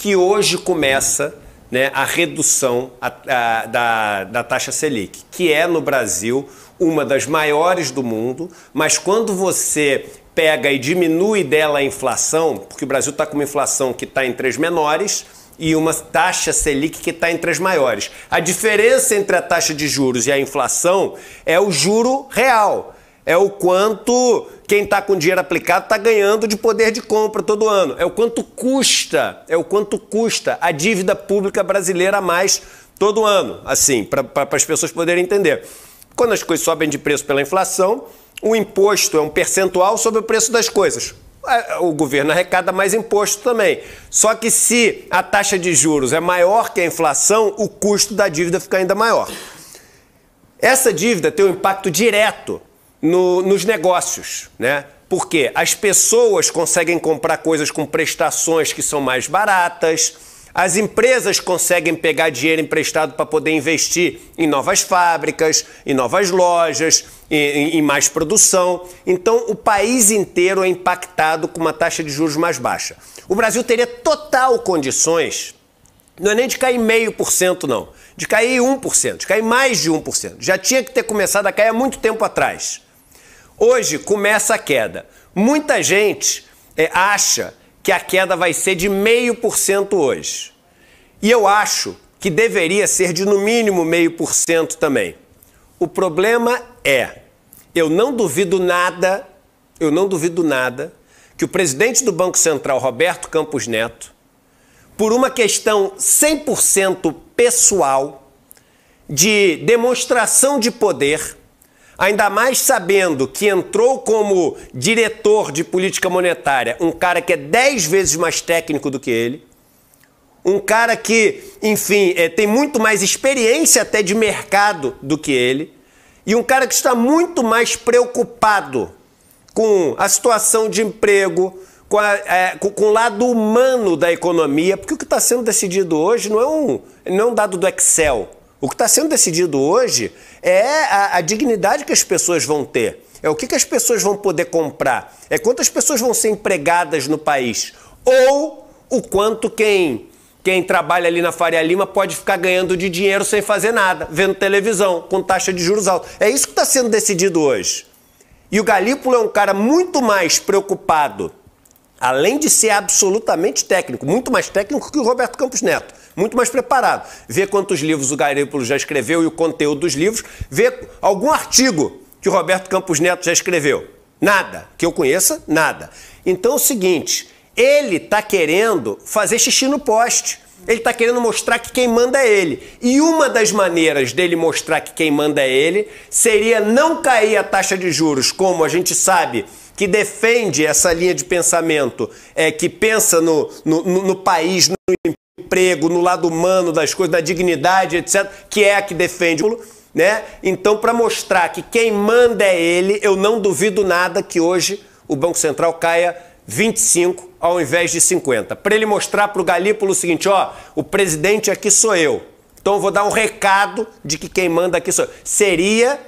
que hoje começa né, a redução a, a, da, da taxa Selic, que é no Brasil uma das maiores do mundo, mas quando você pega e diminui dela a inflação, porque o Brasil está com uma inflação que está em três menores, e uma taxa Selic que está entre as maiores. A diferença entre a taxa de juros e a inflação é o juro real é o quanto quem está com dinheiro aplicado está ganhando de poder de compra todo ano. É o quanto custa, é o quanto custa a dívida pública brasileira a mais todo ano, assim, para as pessoas poderem entender. Quando as coisas sobem de preço pela inflação, o imposto é um percentual sobre o preço das coisas. É, o governo arrecada mais imposto também. Só que se a taxa de juros é maior que a inflação, o custo da dívida fica ainda maior. Essa dívida tem um impacto direto no, nos negócios, né? Porque as pessoas conseguem comprar coisas com prestações que são mais baratas, as empresas conseguem pegar dinheiro emprestado para poder investir em novas fábricas, em novas lojas, em, em, em, mais produção. Então, o país inteiro é impactado com uma taxa de juros mais baixa. O Brasil teria total condições, não é nem de cair meio por cento, não, de cair 1%, de cair mais de 1%. Já tinha que ter começado a cair há muito tempo atrás. Hoje começa a queda. Muita gente é, acha que a queda vai ser de meio por cento hoje. E eu acho que deveria ser de no mínimo meio por cento também. O problema é, eu não duvido nada, eu não duvido nada que o presidente do Banco Central, Roberto Campos Neto, por uma questão 100% pessoal de demonstração de poder, Ainda mais sabendo que entrou como diretor de política monetária um cara que é dez vezes mais técnico do que ele, um cara que, enfim, é, tem muito mais experiência até de mercado do que ele, e um cara que está muito mais preocupado com a situação de emprego, com, a, é, com, com o lado humano da economia, porque o que está sendo decidido hoje não é um, não é um dado do Excel. O que está sendo decidido hoje é a, a, dignidade que as pessoas vão ter, é o que, que as pessoas vão poder comprar, é quantas pessoas vão ser empregadas no país, ou o quanto quem, quem trabalha ali na Faria Lima pode ficar ganhando de dinheiro sem fazer nada, vendo televisão, com taxa de juros alta. É isso que está sendo decidido hoje. E o Galípolo é um cara muito mais preocupado além de ser absolutamente técnico, muito mais técnico que o Roberto Campos Neto, muito mais preparado. Vê quantos livros o Garípulo já escreveu e o conteúdo dos livros, vê algum artigo que o Roberto Campos Neto já escreveu. Nada, que eu conheça, nada. Então é o seguinte, ele está querendo fazer xixi no poste. Ele está querendo mostrar que quem manda é ele. E uma das maneiras dele mostrar que quem manda é ele seria não cair a taxa de juros, como a gente sabe que defende essa linha de pensamento, é que pensa no, no, no país, no emprego, no lado humano das coisas, da dignidade, etc., que é a que defende. Né? Então, para mostrar que quem manda é ele, eu não duvido nada que hoje o Banco Central caia 25 ao invés de 50. Para ele mostrar para o Galípolo o seguinte: ó, o presidente aqui sou eu. Então eu vou dar um recado de que quem manda aqui sou eu. Seria,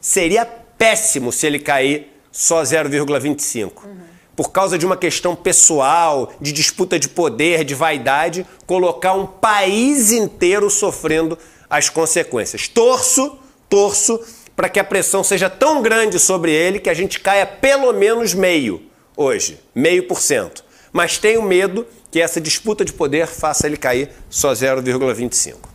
seria péssimo se ele cair só 0,25. Uhum. Por causa de uma questão pessoal, de disputa de poder, de vaidade, colocar um país inteiro sofrendo as consequências. Torço, torço para que a pressão seja tão grande sobre ele que a gente caia pelo menos meio hoje, meio por cento. Mas tenho medo que essa disputa de poder faça ele cair só 0,25.